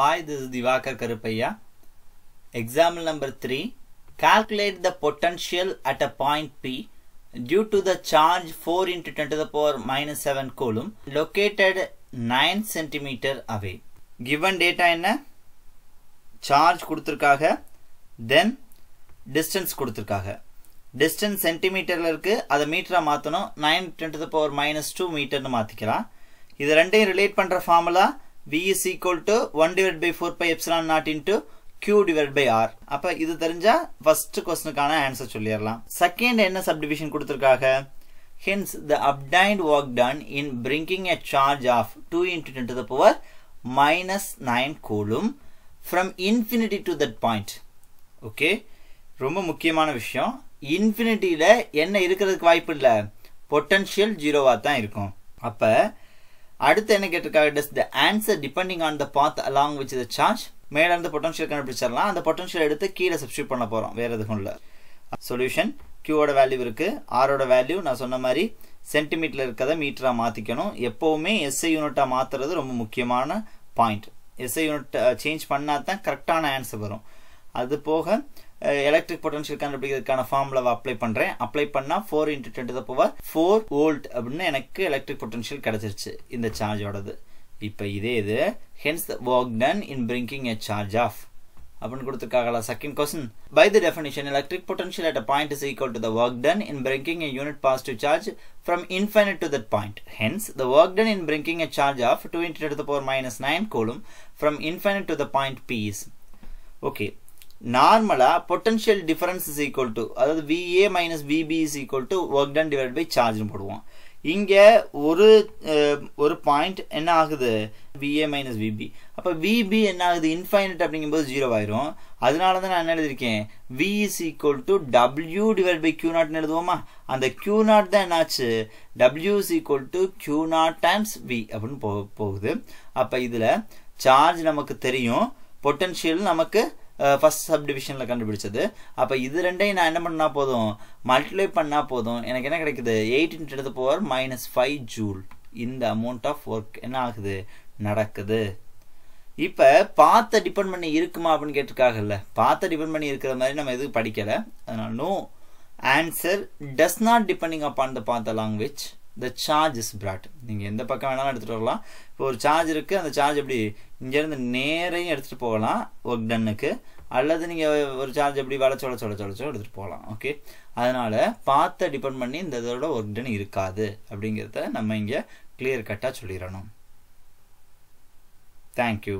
Hi, this is Divakar Karupaya. Example number 3. Calculate the potential at a point P due to the charge 4 into 10 to the power minus 7 coulomb located 9 centimeter away. Given data என்ன? Charge கொடுத்திருக்காக then distance கொடுத்திருக்காக distance சென்டிமீட்டரில் இருக்கு அதை மீட்டராக மாற்றணும் nine ten to the power minus two மீட்டர்னு மாற்றிக்கலாம் இது ரெண்டையும் relate பண்ணுற formula V is equal to 1 divided by 4 pi epsilon naught into Q divided by R. அப்ப இது தரிஞ்சா, first question கொஸ்டினுக்கான answer சொல்லியரலாம். Second, என்ன subdivision குடுத்திருக்காக? Hence, the obtained work done in bringing a charge of 2 into 10 to the power minus 9 coulomb from infinity to that point. Okay. ரொம்ப முக்கியமான விஷ்யம். இன்ஃபினிட்டியில் என்ன இருக்கிறதுக்கு வாய்ப்பில்ல? Potential 0 வாத்தான் இருக்கும் அப்பா, அடுத்து என்ன கேட்டிருக்காங்க does the answer depending on the path along with the charge மேலேருந்து பொட்டன்ஷியல் கண்டுபிடிச்சிடலாம் அந்த பொட்டன்ஷியல் எடுத்து கீழே சப்ஸ்டியூட் பண்ண போகிறோம் வேறு எதுவும் இல்லை சொல்யூஷன் கியூவோட வேல்யூ இருக்குது ஆரோட வேல்யூ நான் சொன்ன மாதிரி சென்டிமீட்டரில் இருக்கிறத மீட்டராக மாற்றிக்கணும் எப்போவுமே எஸ்ஐ யூனிட்டாக மாற்றுறது ரொம்ப முக்கியமான பாயிண்ட் எஸ்ஐ யூனிட் சேஞ்ச் பண்ணால் தான் கரெக்டான ஆன்சர் வரும் அது போக எலக்ட்ரிக் பொட்டன்ஷியல் கண்டுபிடிக்கிறதுக்கான ஃபார்முலாவை அப்ளை பண்ணுறேன் அப்ளை பண்ணால் four into ten power four volt அப்படின்னு எனக்கு எலக்ட்ரிக் பொட்டன்ஷியல் கிடச்சிருச்சு இந்த சார்ஜோடது இப்போ இதே இது hence the work done in bringing a charge of அப்படின்னு கொடுத்துருக்காங்களா second question by the definition electric potential at point is equal to the work done in bringing a unit positive charge from infinite to that point hence the work done in bringing a charge of two into to the power minus nine கோலும் from infinite to the point P is okay நார்மலாக potential difference is equal to அதாவது V A minus VB is equal to work done divided by சார்ஜ்னு போடுவோம் இங்கே ஒரு ஒரு point என்ன ஆகுது விஏ மைனஸ் விபி அப்போ விபி என்ன ஆகுது 0 அப்படிங்கும்போது அது ஆயிரும் அதனால தான் நான் என்ன எழுதியிருக்கேன் V is equal to W divide by Q நாட்னு எழுதுவோமா அந்த Q0 நாட் தான் என்னாச்சு W is equal to Q naught times V அப்படின்னு போ போகுது அப்போ இதில் சார்ஜ் நமக்கு தெரியும் potential நமக்கு ஃபஸ்ட் சப்டிவிஷனில் கண்டுபிடிச்சது அப்போ இது ரெண்டையும் நான் என்ன பண்ணால் போதும் மல்டிப்ளை பண்ணால் போதும் எனக்கு என்ன கிடைக்குது eight into power minus five joule இந்த அமௌண்ட் ஆஃப் ஒர்க் என்ன ஆகுது நடக்குது இப்போ பார்த்த டிபெண்ட் பண்ணி இருக்குமா அப்படின்னு கேட்டிருக்காங்கல்ல பார்த்த டிபெண்ட் பண்ணி இருக்கிற மாதிரி நம்ம எதுவும் படிக்கலை அதனால no answer does not depending upon the path language the charge is brought நீங்கள் எந்த பக்கம் வேணாலும் எடுத்துகிட்டு வரலாம் இப்போ ஒரு சார்ஜ் இருக்குது அந்த சார்ஜ் எப்படி இங்கேருந்து நேரையும் எடுத்துகிட்டு போகலாம் ஒர்க் டன்னுக்கு அல்லது நீங்கள் ஒரு சார்ஜ் எப்படி வளச்சு வளச்சு வளச்சு வளச்சோ எடுத்துகிட்டு போகலாம் ஓகே அதனால் பார்த்து டிபெண்ட் பண்ணி இந்த இதோட ஒர்க் டன் இருக்காது அப்படிங்கிறத நம்ம இங்கே கிளியர் கட்டாக சொல்லிடணும் தேங்க்யூ